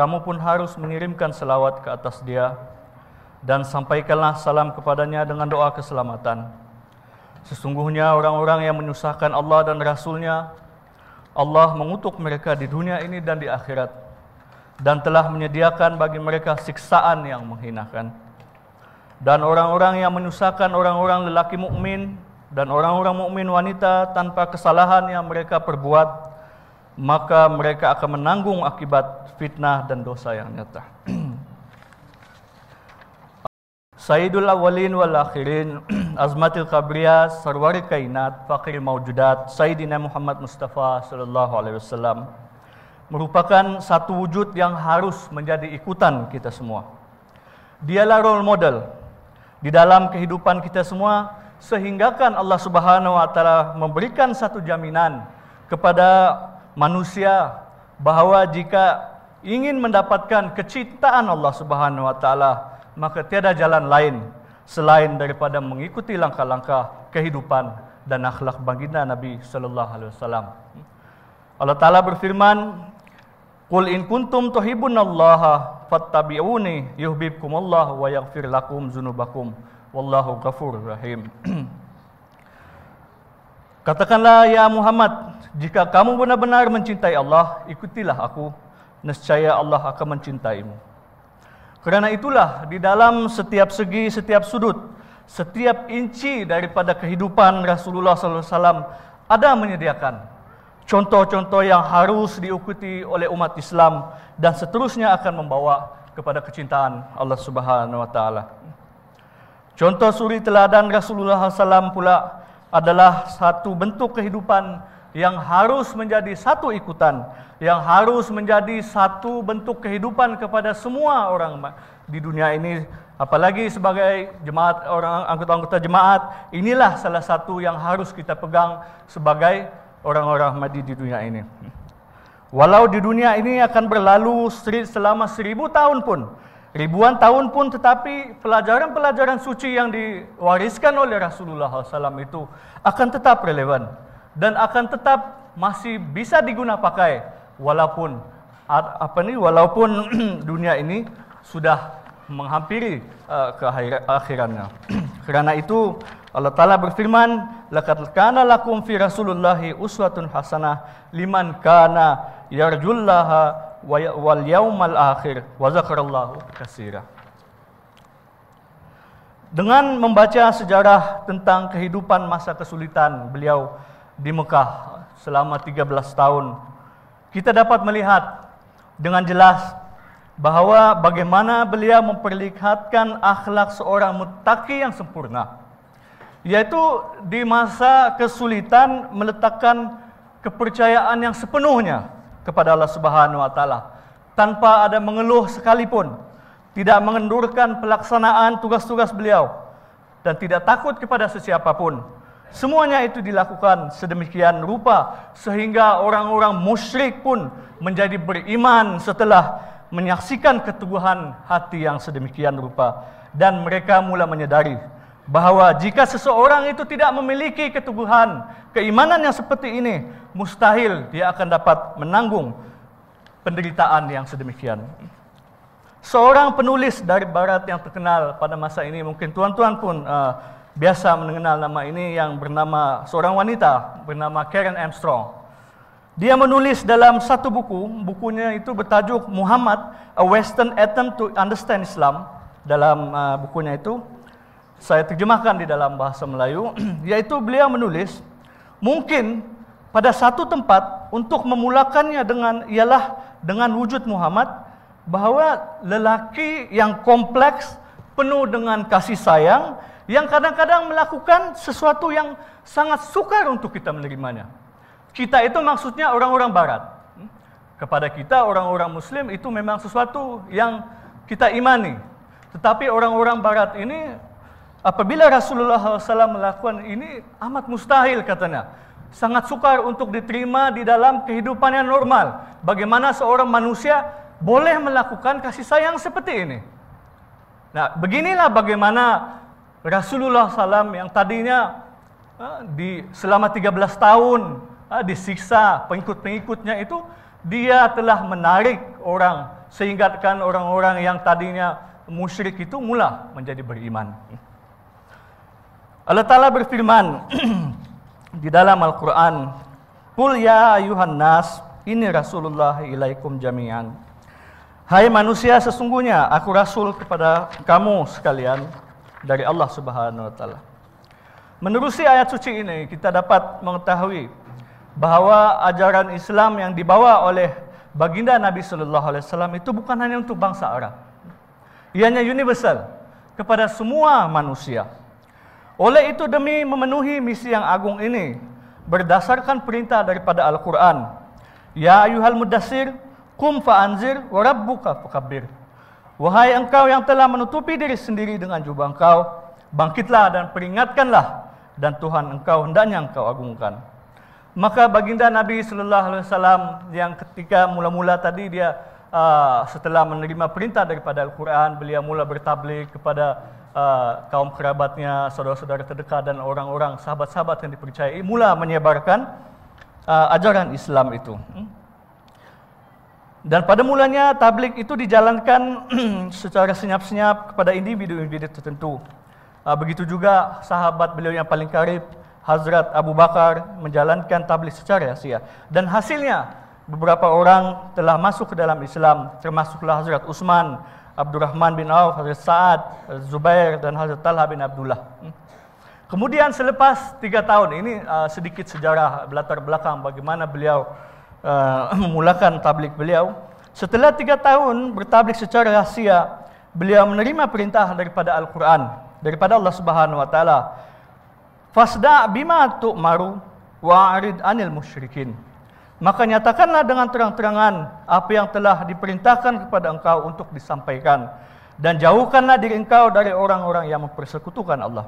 Kamu pun harus mengirimkan selawat ke atas dia dan sampaikanlah salam kepadanya dengan doa keselamatan. Sesungguhnya orang-orang yang menyusahkan Allah dan Rasulnya, Allah mengutuk mereka di dunia ini dan di akhirat, dan telah menyediakan bagi mereka siksaan yang menghinakan. Dan orang-orang yang menyusahkan orang-orang lelaki mukmin dan orang-orang mukmin wanita tanpa kesalahan yang mereka perbuat, maka mereka akan menanggung akibat fitnah dan dosa yang nyata. Sayyidul awalin wal akhirin azmatil kabriya sarwari kainat fakir maujudat Sayyidina Muhammad Mustafa sallallahu alaihi wasallam merupakan satu wujud yang harus menjadi ikutan kita semua. Dialah role model di dalam kehidupan kita semua sehinggakan Allah Subhanahu wa taala memberikan satu jaminan kepada manusia bahwa jika ingin mendapatkan kecintaan Allah Subhanahu wa taala, maka tiada jalan lain selain daripada mengikuti langkah-langkah kehidupan dan akhlak baginda Nabi sallallahu alaihi wasallam. Allah taala berfirman, "Qul in kuntum tuhibbunallaha fattabi'uni yuhibbukumullah wa yaghfir lakum dzunubakum wallahu ghafurur rahim." Katakanlah ya Muhammad, jika kamu benar-benar mencintai Allah, ikutilah aku, nescaya Allah akan mencintaimu. Kerana itulah di dalam setiap segi, setiap sudut, setiap inci daripada kehidupan Rasulullah sallallahu alaihi wasallam ada menyediakan contoh-contoh yang harus diikuti oleh umat Islam dan seterusnya akan membawa kepada kecintaan Allah Subhanahu wa taala. Contoh suri teladan Rasulullah sallallahu alaihi wasallam pula adalah satu bentuk kehidupan yang harus menjadi satu ikutan, yang harus menjadi satu bentuk kehidupan kepada semua orang di dunia ini, apalagi sebagai jemaat orang anggota-anggota jemaat, inilah salah satu yang harus kita pegang sebagai orang-orang Mahdi di dunia ini. Walau di dunia ini akan berlalu selama seribu tahun pun, ribuan tahun pun tetapi pelajaran-pelajaran suci yang diwariskan oleh Rasulullah SAW itu akan tetap relevan dan akan tetap masih bisa diguna pakai walaupun apa nih walaupun dunia ini sudah menghampiri uh, eh, keakhirannya. Karena itu Allah Taala berfirman, "Laqad kana lakum fi Rasulillahi uswatun hasanah liman kana yarjullaha wal yaumal akhir wa zakarallahu Dengan membaca sejarah tentang kehidupan masa kesulitan beliau di Mekah selama 13 tahun, kita dapat melihat dengan jelas bahwa bagaimana beliau memperlihatkan akhlak seorang mutaki yang sempurna, yaitu di masa kesulitan meletakkan kepercayaan yang sepenuhnya kepada Allah Subhanahu wa taala tanpa ada mengeluh sekalipun, tidak mengendurkan pelaksanaan tugas-tugas beliau dan tidak takut kepada sesiapapun. Semuanya itu dilakukan sedemikian rupa sehingga orang-orang musyrik pun menjadi beriman setelah menyaksikan keteguhan hati yang sedemikian rupa dan mereka mula menyadari bahwa jika seseorang itu tidak memiliki keteguhan keimanan yang seperti ini, mustahil dia akan dapat menanggung penderitaan yang sedemikian. Seorang penulis dari barat yang terkenal pada masa ini, mungkin tuan-tuan pun uh, biasa mengenal nama ini yang bernama seorang wanita bernama Karen Armstrong. Dia menulis dalam satu buku, bukunya itu bertajuk Muhammad, A Western Attempt to Understand Islam dalam uh, bukunya itu saya terjemahkan di dalam bahasa Melayu, yaitu beliau menulis, mungkin pada satu tempat untuk memulakannya dengan ialah dengan wujud Muhammad bahwa lelaki yang kompleks penuh dengan kasih sayang yang kadang-kadang melakukan sesuatu yang sangat sukar untuk kita menerimanya. Kita itu maksudnya orang-orang barat. Kepada kita orang-orang muslim itu memang sesuatu yang kita imani. Tetapi orang-orang barat ini Apabila Rasulullah SAW melakukan ini amat mustahil katanya. Sangat sukar untuk diterima di dalam kehidupan yang normal. Bagaimana seorang manusia boleh melakukan kasih sayang seperti ini. Nah, beginilah bagaimana Rasulullah SAW yang tadinya eh, di selama 13 tahun eh, disiksa pengikut-pengikutnya itu dia telah menarik orang sehingga orang-orang yang tadinya musyrik itu mula menjadi beriman. Allah Ta'ala berfirman di dalam Al-Quran, Kul ya ayuhan nas, ini Rasulullah ilaikum jami'an. Hai manusia, sesungguhnya aku Rasul kepada kamu sekalian dari Allah Subhanahu Wa Ta'ala. Menerusi ayat suci ini, kita dapat mengetahui bahwa ajaran Islam yang dibawa oleh baginda Nabi Sallallahu Alaihi Wasallam itu bukan hanya untuk bangsa Arab. Ianya universal kepada semua manusia. Oleh itu demi memenuhi misi yang agung ini berdasarkan perintah daripada Al-Qur'an. Ya ayuhal mudassir kum fa'anzir wa rabbuka fakabbir. Wahai engkau yang telah menutupi diri sendiri dengan jubah engkau, bangkitlah dan peringatkanlah dan Tuhan engkau hendaknya engkau agungkan. Maka baginda Nabi sallallahu alaihi wasallam yang ketika mula-mula tadi dia uh, setelah menerima perintah daripada Al-Quran, beliau mula bertablik kepada uh, kaum kerabatnya, saudara-saudara terdekat dan orang-orang sahabat-sahabat yang dipercayai mula menyebarkan uh, ajaran Islam itu. Hmm? Dan pada mulanya tablik itu dijalankan secara senyap-senyap kepada individu-individu tertentu. Uh, begitu juga sahabat beliau yang paling karib Hazrat Abu Bakar menjalankan tablik secara rahasia dan hasilnya beberapa orang telah masuk ke dalam Islam, termasuklah Hazrat Utsman, Abdurrahman bin Auf, Hazrat Sa'ad, Zubair, dan Hazrat Talha bin Abdullah. Kemudian selepas tiga tahun, ini uh, sedikit sejarah latar belakang bagaimana beliau uh, memulakan tablik beliau. Setelah tiga tahun bertablik secara rahasia, beliau menerima perintah daripada Al-Quran, daripada Allah Subhanahu Wa Taala. Fasda bima wa arid anil musyrikin. maka nyatakanlah dengan terang-terangan apa yang telah diperintahkan kepada engkau untuk disampaikan dan jauhkanlah diri engkau dari orang-orang yang mempersekutukan Allah.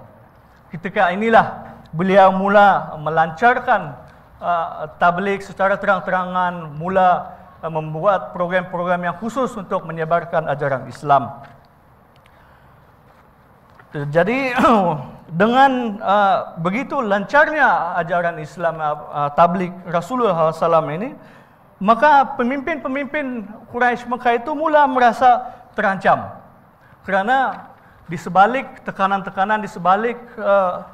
Ketika inilah beliau mula melancarkan uh, tablik secara terang-terangan, mula uh, membuat program-program yang khusus untuk menyebarkan ajaran Islam. Jadi dengan uh, begitu lancarnya ajaran Islam uh, ah, ah, tablik Rasulullah SAW ini, maka pemimpin-pemimpin Quraisy Mekah itu mula merasa terancam. Kerana di sebalik tekanan-tekanan, di sebalik uh,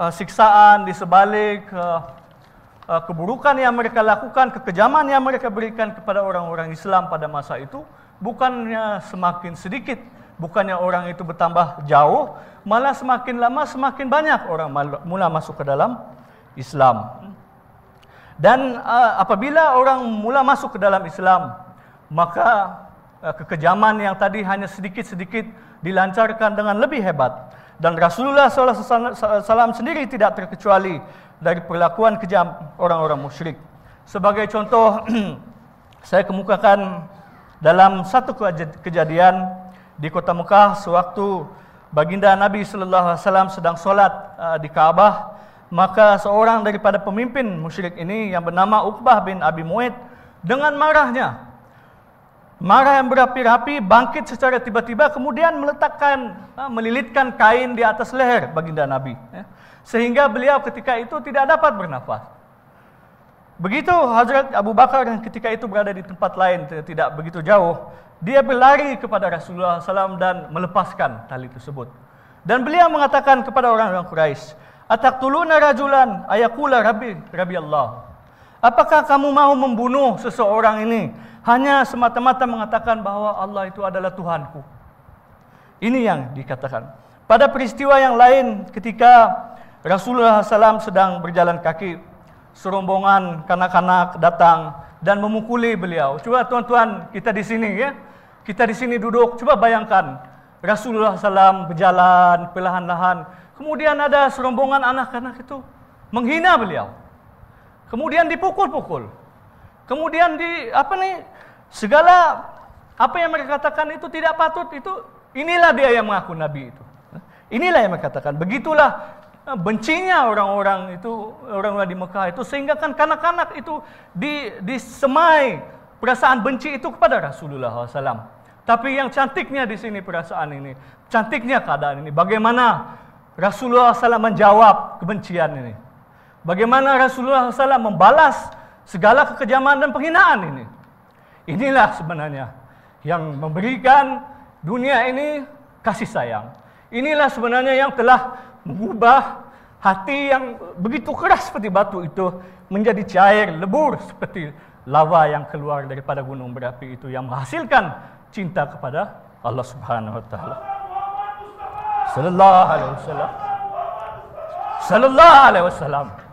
uh, siksaan, di sebalik uh, uh, keburukan yang mereka lakukan, kekejaman yang mereka berikan kepada orang-orang Islam pada masa itu, bukannya semakin sedikit Bukannya orang itu bertambah jauh, malah semakin lama semakin banyak orang mula masuk ke dalam Islam. Dan uh, apabila orang mula masuk ke dalam Islam, maka uh, kekejaman yang tadi hanya sedikit-sedikit dilancarkan dengan lebih hebat. Dan Rasulullah SAW sendiri tidak terkecuali dari perlakuan kejam orang-orang musyrik. Sebagai contoh, saya kemukakan dalam satu kejadian di kota Mekah sewaktu baginda Nabi sallallahu alaihi wasallam sedang solat uh, di Kaabah maka seorang daripada pemimpin musyrik ini yang bernama Uqbah bin Abi Mu'id dengan marahnya marah yang berapi-api bangkit secara tiba-tiba kemudian meletakkan uh, melilitkan kain di atas leher baginda Nabi ya. sehingga beliau ketika itu tidak dapat bernafas Begitu Hazrat Abu Bakar ketika itu berada di tempat lain tidak begitu jauh, dia berlari kepada Rasulullah SAW dan melepaskan tali tersebut. Dan beliau mengatakan kepada orang-orang Quraisy, Atak "Ataqtuluna rajulan ayakula rabbi rabbi Allah?" Apakah kamu mau membunuh seseorang ini hanya semata-mata mengatakan bahawa Allah itu adalah Tuhanku? Ini yang dikatakan. Pada peristiwa yang lain ketika Rasulullah SAW sedang berjalan kaki serombongan kanak-kanak datang dan memukuli beliau. Coba tuan-tuan, kita di sini ya. Kita di sini duduk, coba bayangkan. Rasulullah SAW berjalan perlahan-lahan. Kemudian ada serombongan anak-anak itu menghina beliau. Kemudian dipukul-pukul. Kemudian di apa nih? Segala apa yang mereka katakan itu tidak patut itu inilah dia yang mengaku nabi itu. Inilah yang mereka katakan. begitulah Eh, bencinya orang-orang itu orang-orang di Mekah itu sehingga kan kanak-kanak itu di, disemai perasaan benci itu kepada Rasulullah SAW. Tapi yang cantiknya di sini perasaan ini, cantiknya keadaan ini, bagaimana Rasulullah SAW menjawab kebencian ini. Bagaimana Rasulullah SAW membalas segala kekejaman dan penghinaan ini. Inilah sebenarnya yang memberikan dunia ini kasih sayang. Inilah sebenarnya yang telah mengubah hati yang begitu keras seperti batu itu menjadi cair lebur seperti lava yang keluar daripada gunung berapi itu yang menghasilkan cinta kepada Allah Subhanahu wa taala. Sallallahu alaihi wasallam. Sallallahu alaihi wasallam.